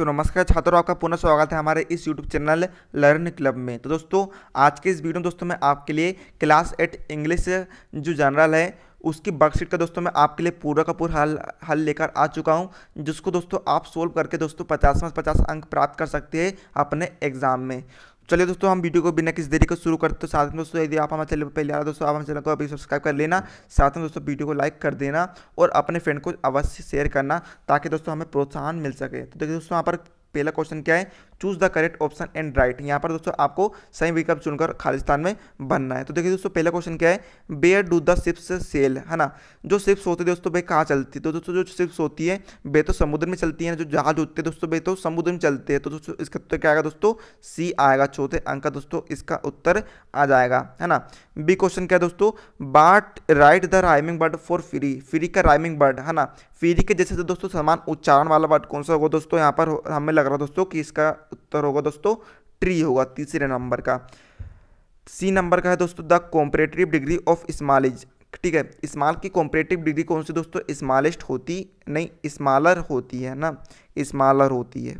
तो नमस्कार छात्रों आपका पुनः स्वागत है हमारे इस यूट्यूब चैनल लर्न क्लब में तो दोस्तों आज के इस वीडियो में दोस्तों मैं आपके लिए क्लास एट इंग्लिश जो जनरल है उसकी वर्कशीट का दोस्तों मैं आपके लिए पूरा का पूरा हल हल लेकर आ चुका हूं जिसको दोस्तों आप सोल्व करके दोस्तों पचास में पचास अंक प्राप्त कर सकते हैं अपने एग्ज़ाम में चलिए दोस्तों हम वीडियो को बिना किसी देरी को शुरू करते हैं साथ में दोस्तों यदि आप हमारे चैनल पर पहले आ रहे दोस्तों आप हमारे चैनल को अभी सब्सक्राइब कर लेना साथ में दोस्तों वीडियो को लाइक कर देना और अपने फ्रेंड को अवश्य शेयर करना ताकि दोस्तों हमें प्रोत्साहन मिल सके तो देखिए दोस्तों यहाँ पर पहला क्वेश्चन क्या है choose the correct option and write यहाँ पर दोस्तों आपको सही विकल्प चुनकर खालिस्तान में बनना है तो देखिए दोस्तों पहला क्वेश्चन क्या है where do the ships sail है ना जो शिप्स होती है दोस्तों भाई कहाँ चलती है तो दोस्तों जो शिप्स होती है वे तो समुद्र में चलती है जो जहाज होते हैं दोस्तों भाई तो समुद्र में चलते हैं तो दोस्तों इसका उत्तर क्या आएगा दोस्तों सी आएगा चौथे अंक का दोस्तों इसका उत्तर आ जाएगा है ना बी क्वेश्चन क्या है दोस्तों what write the rhyming word for free free का राइमिंग बर्ड है ना फ्री के जैसे तो दोस्तों समान उच्चारण वाला बर्ड कौन सा होगा दोस्तों यहाँ पर हमें लग रहा है दोस्तों कि इसका उत्तर होगा दोस्तों ट्री होगा तीसरे नंबर का सी नंबर का है दोस्तों the comparative degree of small ठीक है स्मॉल की कॉम्परेटिव डिग्री कौन सी दोस्तों स्मॉलेस्ट होती नहीं स्मॉलर होती है ना स्मॉलर होती है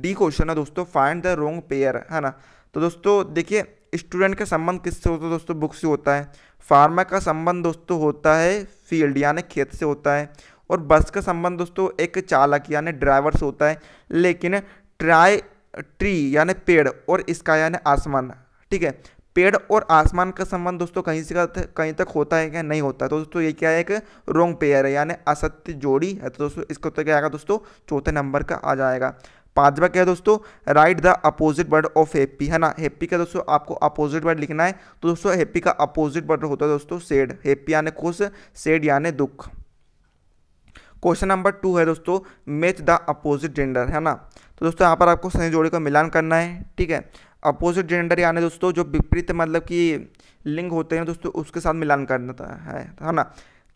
डी हाँ। क्वेश्चन है दोस्तों फाइंड द रोंग पेयर है ना तो दोस्तों देखिए स्टूडेंट का संबंध किससे होता है दोस्तों बुक से होता है फार्मा का संबंध दोस्तों होता है फील्ड यानी खेत से होता है और बस का संबंध दोस्तों एक चालक यानी ड्राइवर से होता है लेकिन ट्राई ट्री यानी पेड़ और इसका यानी आसमान ठीक है पेड़ और आसमान का संबंध दोस्तों कहीं से कहीं तक होता है क्या नहीं होता तो दोस्तों ये क्या है एक रोंग पेयर है यानी असत्य जोड़ी है तो दोस्तों इसका उत्तर तो क्या आएगा दोस्तों चौथे नंबर का आ जाएगा पांचवा क्या है दोस्तों write the opposite word of happy है ना हैप्पी का दोस्तों आपको अपोजिट वर्ड लिखना है तो दोस्तों हैप्पी का अपोजिट वर्ड होता है दोस्तों सेड हैप्पी यानी खुश सेड यानी दुख क्वेश्चन नंबर टू है दोस्तों मैच द अपोजिट जेंडर है ना तो दोस्तों यहाँ पर आपको सही जोड़े का मिलान करना है ठीक है अपोजिट जेंडर यानी दोस्तों जो विपरीत मतलब कि लिंग होते हैं दोस्तों उसके साथ मिलान करना है है ना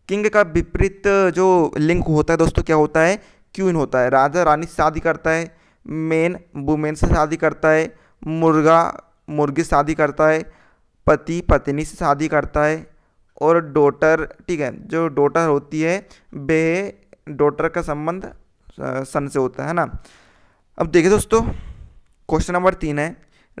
किंग का विपरीत जो लिंग होता है दोस्तों क्या होता है क्यून होता है राजा रानी से शादी करता है मेन वुमेन से शादी करता है मुर्गा मुर्गी शादी करता है पति पत्नी से शादी करता है और डोटर ठीक है जो डोटर होती है वे डॉटर का संबंध सन से होता है ना अब देखिए दोस्तों क्वेश्चन नंबर तीन है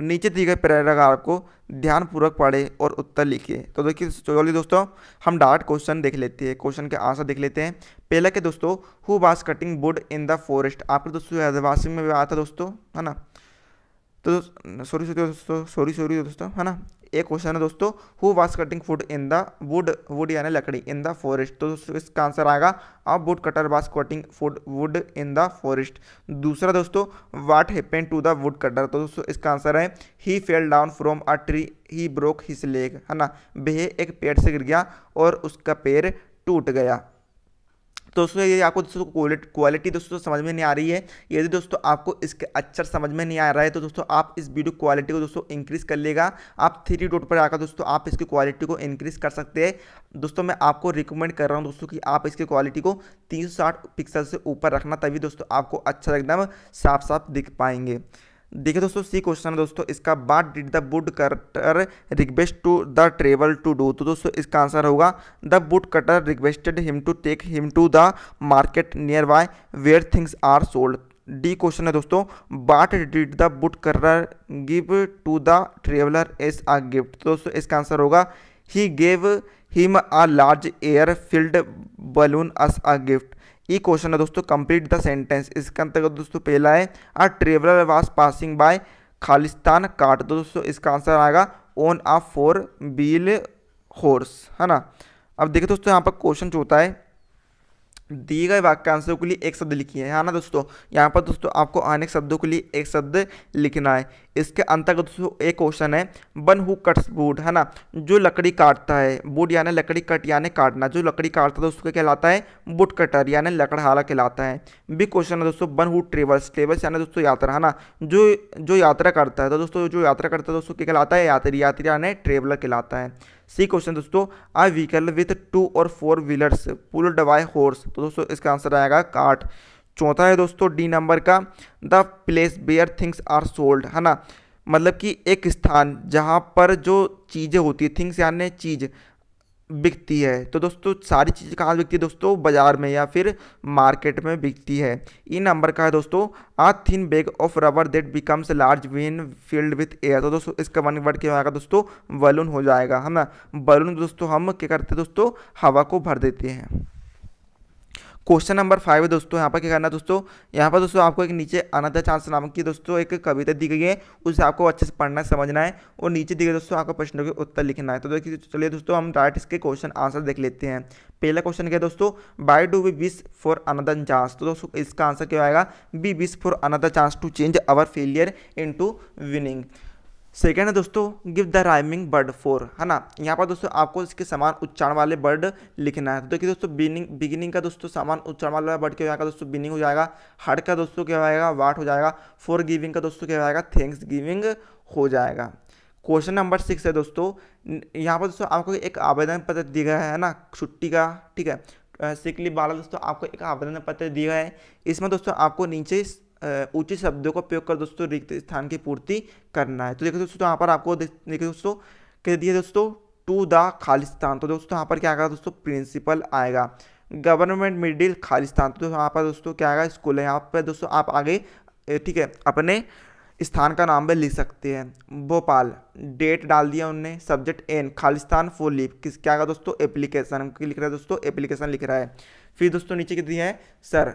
नीचे दिए गए पैराग्राफ को ध्यानपूर्वक पढ़े और उत्तर लिखिए तो देखिए चौली दोस्तों हम डायरेक्ट क्वेश्चन देख लेते हैं क्वेश्चन के आंसर देख लेते हैं पहला के दोस्तों who was cutting wood in the forest आपके दोस्तों आदिवासी में भी आया था दोस्तों है ना तो सॉरी सॉरी दोस्तों सॉरी सॉरी दोस्तों है ना एक क्वेश्चन है दोस्तों who was cutting food in the wood wood यानी लकड़ी इन द फॉरेस्ट तो दोस्तों इसका आंसर आएगा a wood cutter was cutting food wood in the forest दूसरा दोस्तों what happened to the wood cutter तो दोस्तों इसका आंसर है he fell down from a tree he broke his leg है ना वह एक पेड़ से गिर गया और उसका पैर टूट गया तो उसमें ये आपको दोस्तों क्वालिटी दोस्तों समझ में नहीं आ रही है यदि दोस्तों आपको इसके अच्छर समझ में नहीं आ रहा है तो दोस्तों आप इस वीडियो क्वालिटी को दोस्तों इंक्रीज़ कर लेगा आप थ्री डॉट पर आकर दोस्तों आप इसकी क्वालिटी को इंक्रीज़ कर सकते हैं दोस्तों मैं आपको रिकमेंड कर रहा हूँ दोस्तों कि आप इसकी क्वालिटी को 360 पिक्सल से ऊपर रखना तभी दोस्तों आपको अच्छा एकदम साफ साफ दिख पाएंगे देखिए दोस्तों सी क्वेश्चन है दोस्तों इसका what did the wood cutter request to the travel to do तो दोस्तों इसका आंसर होगा the wood cutter requested him to take him to the market nearby where things are sold D question है दोस्तों what did the wood cutter give to the traveller as a gift तो दोस्तों इसका answer होगा he gave him a large air filled balloon as a gift ये question है दोस्तों complete the sentence इसके अंतर्गत दोस्तों पहला है a traveller was passing by खालिस्तान काट तो दोस्तों इसका आंसर आएगा on a four wheel horse है ना अब देखिए दोस्तों यहाँ पर क्वेश्चन चौथा है दिए गए वाक्यांशों के लिए एक शब्द लिखिए है ना दोस्तों यहाँ पर दोस्तों आपको अनेक शब्दों के लिए एक शब्द लिखना है इसके अंतर्गत दोस्तों एक क्वेश्चन है वन हु कट्स बूट है ना जो लकड़ी काटता है बूट यानी लकड़ी कट यानी काटना जो लकड़ी काटता है उसको कहलाता है बुट कटर यानी लकड़हारा कहलाता है बी क्वेश्चन है दोस्तों वन हु ट्रेवल्स ट्रेवल्स यानी दोस्तों यात्रा है ना जो जो यात्रा करता है तो दोस्तों जो यात्रा करता है तो उसको क्या कहलाता है यात्री यात्री यानी ट्रेवलर कहलाता है सी क्वेश्चन दोस्तों आ व्हीकल विथ टू और four wheelers pulled by horse तो दोस्तों इसका आंसर आएगा कार्ट चौथा है दोस्तों डी नंबर का the place where things are sold है ना मतलब कि एक स्थान जहाँ पर जो चीज़ें होती है थिंग्स यानी चीज़ बिकती है तो दोस्तों सारी चीज़ें कहाँ बिकती है दोस्तों बाजार में या फिर मार्केट में बिकती है ई नंबर का है दोस्तों a thin bag of rubber that becomes large when filled with air तो दोस्तों इसका वन वर्ड क्या होगा दोस्तों बलून हो जाएगा है ना बलून दोस्तों हम क्या करते हैं दोस्तों हवा को भर देते हैं क्वेश्चन नंबर फाइव है दोस्तों यहाँ पर क्या करना है दोस्तों यहाँ पर दोस्तों आपको एक नीचे अनदर चांस नाम की दोस्तों एक कविता दी गई है उसे आपको अच्छे से पढ़ना है समझना है और नीचे दिए दोस्तों आपको प्रश्नों के उत्तर लिखना है तो देखिए चलिए दोस्तों हम डायरेक्ट इसके क्वेश्चन आंसर देख लेते हैं पहला क्वेश्चन क्या है दोस्तों why do we wish for another chance तो दोस्तों इसका आंसर क्या आएगा we wish for another chance to change our failure in winning second है दोस्तों give the rhyming word for है ना यहाँ पर दोस्तों आपको इसके समान उच्चारण वाले बर्ड लिखना है तो देखिए दोस्तों बिनिंग बिगिनिंग का दोस्तों समान उच्चारण वाला बर्ड क्या हो जाएगा दोस्तों बिनिंग हो जाएगा हड का दोस्तों क्या हो जाएगा वाट हो जाएगा फोर गिविंग का दोस्तों क्या हो जाएगा थैंक्स गिविंग हो जाएगा क्वेश्चन नंबर सिक्स है दोस्तों यहाँ पर दोस्तों आपको एक आवेदन पत्र दिया गया है ना छुट्टी का ठीक है सिकली वाला दोस्तों आपको एक आवेदन पत्र दिया है इसमें दोस्तों आपको नीचे उचित शब्दों का प्रयोग कर दोस्तों रिक्त स्थान की पूर्ति करना है तो देखो दोस्तों यहाँ पर आपको देखिए दोस्तों कह दिया दोस्तों टू द खालिस्तान तो दोस्तों यहाँ पर क्या आएगा दोस्तों प्रिंसिपल आएगा गवर्नमेंट मिडिल खालिस्तान तो यहाँ पर दोस्तों क्या आएगा स्कूल है यहाँ पर दोस्तों आप आगे ठीक है अपने स्थान का नाम भी लिख सकते हैं भोपाल डेट डाल दिया उनने सब्जेक्ट एन खालिस्तान फोर लीव किस क्या आएगा दोस्तों एप्लीकेशन लिख रहा है दोस्तों एप्लीकेशन लिख रहा है फिर दोस्तों नीचे कितनी है sir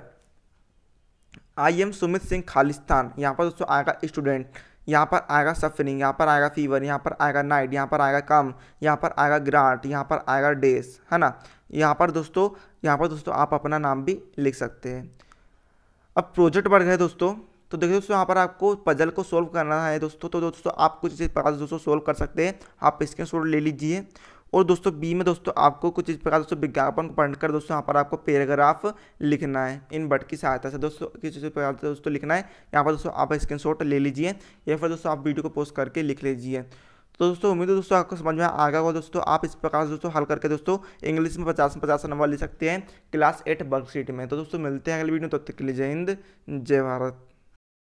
I am Sumit Singh खालिस्तान यहाँ पर दोस्तों आएगा स्टूडेंट यहाँ पर आएगा सफरिंग यहाँ पर आएगा फीवर यहाँ पर आएगा नाइट यहाँ पर आएगा कम यहाँ पर आएगा ग्रांट यहाँ पर आएगा डेस है ना यहाँ पर दोस्तों यहाँ पर दोस्तों आप अपना नाम भी लिख सकते हैं अब प्रोजेक्ट बढ़ गए दोस्तों तो देखिए दोस्तों यहाँ पर आपको पजल को सोल्व करना है दोस्तों तो दोस्तों आप कुछ इस प्रकार दोस्तों सोल्व कर सकते हैं आप इसके शोर ले लीजिए और दोस्तों बी में दोस्तों आपको कुछ इस प्रकार दोस्तों विज्ञापन को पढ़कर दोस्तों यहाँ पर आपको पैराग्राफ लिखना है इन बट की सहायता से दोस्तों किस प्रकार से दोस्तों लिखना है यहाँ पर दोस्तों आप शॉट ले लीजिए या फिर दोस्तों आप वीडियो को पोस्ट करके लिख लीजिए तो दोस्तों उम्मीद है दोस्तों आपको समझ में आ गया होगा दोस्तों आप इस प्रकार से दोस्तों हल करके दोस्तों इंग्लिश में पचास में पचास नंबर ले सकते हैं क्लास एट वर्कशीट में तो दोस्तों मिलते हैं अगले वीडियो तब तो तक के लिए जय हिंद जय भारत